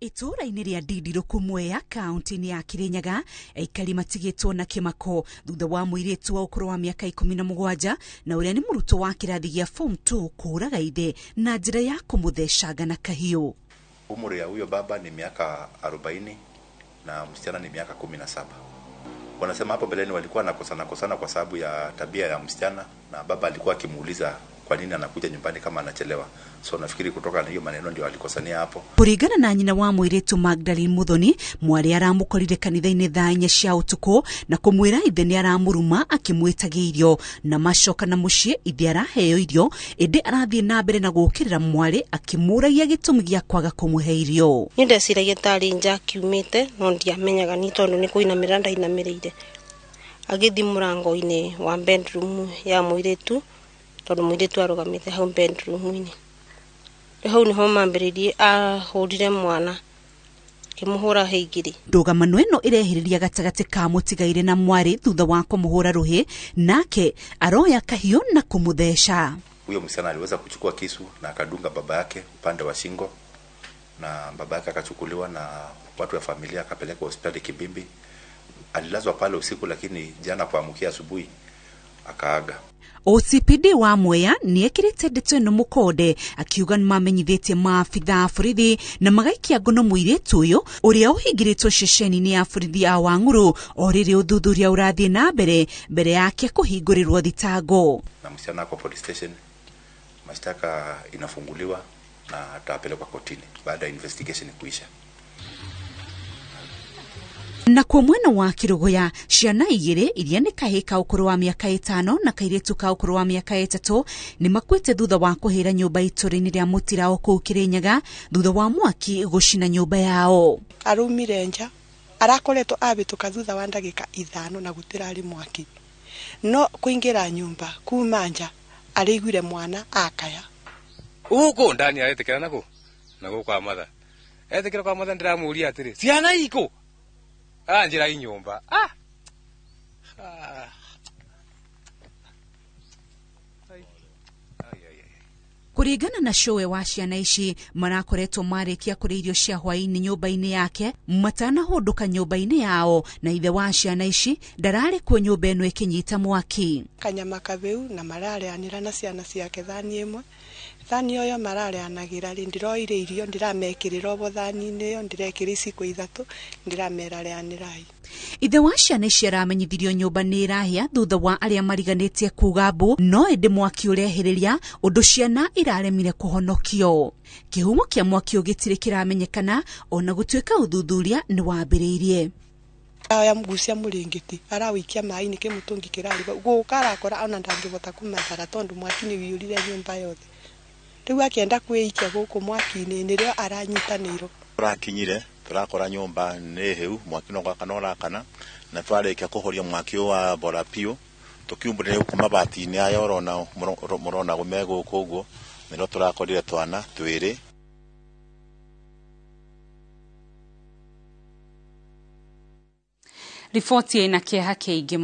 itũra-inĩ rĩa ndirĩrũku mwea kaunti-inĩ ya kirinyaga aikari matigĩtwo na kĩmako thutha wa mũirĩtu wa ũkũrũ wa mĩaka ikũmi na mũgwanja na ũrĩa nĩ mũrutwo wa kĩrathi gĩa form 2 kũũraga ithe na njĩra ya kũmũthecanga na kahiũ umri ya huyo baba ni miaka 40 na msichana ni miaka saba wanasema hapo mbeleni walikuwa nakosana kosana kwa sababu ya tabia ya msichana na baba alikuwa akimuuliza kwa nini anakuja nyumbani kama anachelewa? So nafikiri kutoka na hiyo maneno ndio alikosania hapo. Kuringana na nyina wa mwiritu Magdalene Muthoni, mwari aramukorire kanitha-ini thaa inya cia na kumwira ithe ni aramuruma akimwitagia irio na macoka na mucii ithe araheo irio indi arathie na mbere na gukirira mwari akimuragia gitumi gia kwaga kumuhe irio. Ni ndeciragia tari nja akiumite no ndiamenyaga ni tondu ni kuinamirira ndainamirire agithii murango-ini wa bedroom ya mwiritu tondu muiritu arugamite hau bedroom-ini riu hau niho mambiririe ahurire mwana kimuhura heigiri ndũgamano ĩno ĩrehĩrĩria gatagatĩ ka mũtigaire na mwarĩ thutha wa kũmũhũra rũhĩ nake aroya kahiũ na kũmũtheca huyo msichana aliweza kuchukua kisu na akadunga baba yake upande wa shingo na baba yake akachukuliwa na watu wa familia akapelekwa hospitali Kibimbi. Alilazwa pale usiku, lakini jana kuamkia asubuhi akaaga OCPD wa Mwea nĩ ekĩrĩte ndeto må konde akiuga nĩ mamenyithĩtie maabitha a borithi na magaikia ngono å hingä rä two ceceni inä ya borithi ya Wang'uru o thuthuria å rathiä na mbere mbere yake kũhingũrĩrwo thitango. Na msichana ako police station, mashtaka inafunguliwa na atapelekwa kotini baada ya investigation kuisha na kwa mwena wa kirogoya ciana igĩrĩ iria nĩ kahĩ ka ukuru wa miaka ĩtano na kairĩtu ka ukuru wa mĩaka ĩtatũ nĩ makuĩte thutha wa kũhĩra nyũmba itũrĩinĩ rĩa mũtirao kũu kĩrĩnyaga thutha wa mwaki gũcina nyũmba yao araumire nja arakoretwo abĩtũka thutha wa ndagĩka ithano na gũtirarĩ mwaki no kuingira nyumba kuma nja arĩiguire mwana akaya gũkũ ndani aretĩkĩra nakũ na gũkwa matha etĩkĩra kwa matha ndĩramũria atĩrĩ ciana ikũ alanjera yinyumba ah. ah. kuringana na showe wa ciana ici marakoretwo marĩkia kũrĩa irio cia hwaini inĩ nyũmba-inĩ yake matanahũndũka nyũmba-inĩ yao na ithe wa ciana ici ndararĩ kuo nyũmba ĩno ĩkĩnyita mwaki kanyama kabeu na mararĩanĩra na ciana ciake thani ĩmwe thani ĩyo mararĩanagĩra rĩ ndĩroire irio ndĩramekĩrĩra obo thani-inĩ ĩyo ndĩrekĩra iciko ithatũ ndĩramera rĩanĩrai ithe wa ciana ici aramenyithirio nyũmba nĩ irahia thutha wa arĩa mariganĩtie kuuga mbũ no ĩndĩ mwaki ũreherĩria undu ciana iraremire kuhonokio kihumo kĩa mwaki ũgĩtirĩ kiramenyekana ona gũtuĩka uthuthuria ni wambĩrĩirie aya mgucia mũringĩti arawĩikia maĩ-inĩ kĩmũtũngi kĩrarĩ gukara arakora ona ndangibota kumathara tondu mwaki ni wiyũrire nyumba yothe riu akienda gå kå mwaki rakinyire tå rakora nyå mba nä hä u mwaki no gwakana rakana na twarikia kuhoria mwaki å wa bora piu tukiumbire guku mabati-ini aya urona murona gume guku uguo nirio turakorire twana twiri riboti ĩna kĩeha kĩingĩ